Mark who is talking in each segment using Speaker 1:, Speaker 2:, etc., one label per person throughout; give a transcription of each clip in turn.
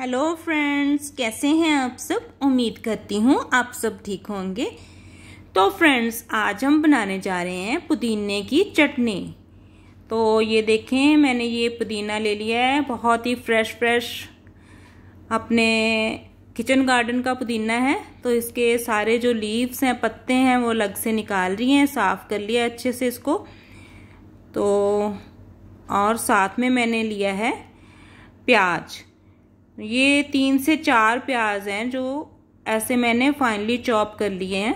Speaker 1: hello friends कैसे हैं आप सब उम्मीद करती हूँ आप सब ठीक होंगे तो फ्रेंड्स आज हम बनाने जा रहे हैं पुदीने की चटनी तो ये देखें मैंने ये पुदीना ले लिया है बहुत ही फ्रेश फ्रेश अपने किचन गार्डन का पुदीना है तो इसके सारे जो लीव्स हैं पत्ते हैं वो अलग से निकाल रही हैं साफ़ कर लिया अच्छे से इसको तो और साथ में मैंने लिया है प्याज ये तीन से चार प्याज हैं जो ऐसे मैंने फाइनली चॉप कर लिए हैं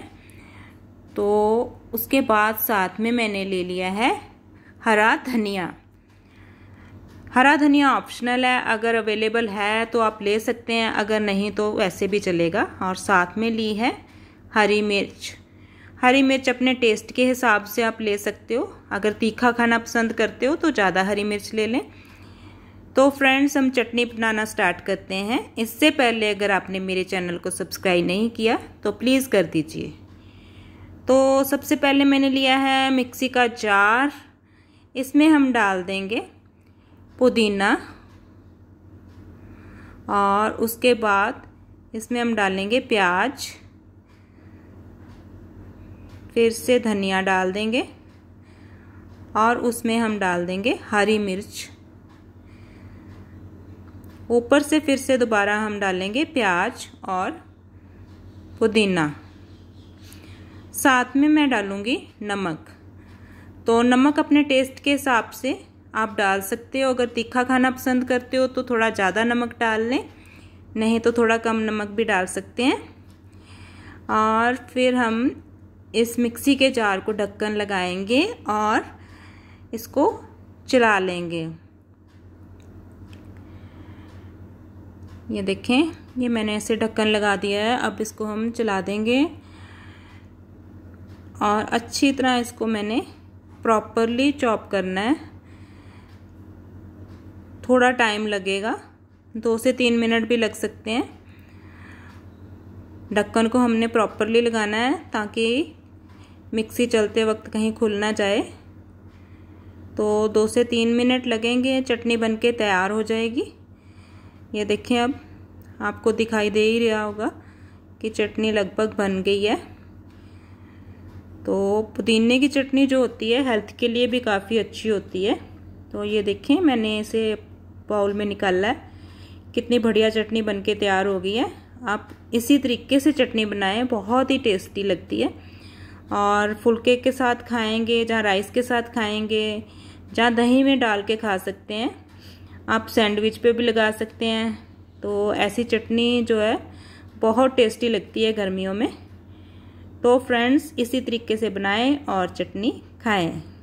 Speaker 1: तो उसके बाद साथ में मैंने ले लिया है हरा धनिया हरा धनिया ऑप्शनल है अगर अवेलेबल है तो आप ले सकते हैं अगर नहीं तो वैसे भी चलेगा और साथ में ली है हरी मिर्च हरी मिर्च अपने टेस्ट के हिसाब से आप ले सकते हो अगर तीखा खाना पसंद करते हो तो ज़्यादा हरी मिर्च ले लें तो फ्रेंड्स हम चटनी बनाना स्टार्ट करते हैं इससे पहले अगर आपने मेरे चैनल को सब्सक्राइब नहीं किया तो प्लीज़ कर दीजिए तो सबसे पहले मैंने लिया है मिक्सी का जार इसमें हम डाल देंगे पुदीना और उसके बाद इसमें हम डालेंगे प्याज फिर से धनिया डाल देंगे और उसमें हम डाल देंगे हरी मिर्च ऊपर से फिर से दोबारा हम डालेंगे प्याज और पुदीना साथ में मैं डालूँगी नमक तो नमक अपने टेस्ट के हिसाब से आप डाल सकते हो अगर तीखा खाना पसंद करते हो तो थोड़ा ज़्यादा नमक डाल लें नहीं तो थोड़ा कम नमक भी डाल सकते हैं और फिर हम इस मिक्सी के जार को ढक्कन लगाएंगे और इसको चला लेंगे ये देखें ये मैंने ऐसे ढक्कन लगा दिया है अब इसको हम चला देंगे और अच्छी तरह इसको मैंने प्रॉपरली चॉप करना है थोड़ा टाइम लगेगा दो से तीन मिनट भी लग सकते हैं ढक्कन को हमने प्रॉपरली लगाना है ताकि मिक्सी चलते वक्त कहीं खुल ना जाए तो दो से तीन मिनट लगेंगे चटनी बनके तैयार हो जाएगी ये देखें अब आपको दिखाई दे ही रहा होगा कि चटनी लगभग बन गई है तो पुदीने की चटनी जो होती है हेल्थ के लिए भी काफ़ी अच्छी होती है तो ये देखें मैंने इसे बाउल में निकाला है कितनी बढ़िया चटनी बनके तैयार हो गई है आप इसी तरीके से चटनी बनाएं बहुत ही टेस्टी लगती है और फुलके के साथ खाएंगे जहाँ राइस के साथ खाएंगे जहाँ दही में डाल के खा सकते हैं आप सैंडविच पे भी लगा सकते हैं तो ऐसी चटनी जो है बहुत टेस्टी लगती है गर्मियों में तो फ्रेंड्स इसी तरीके से बनाएं और चटनी खाएं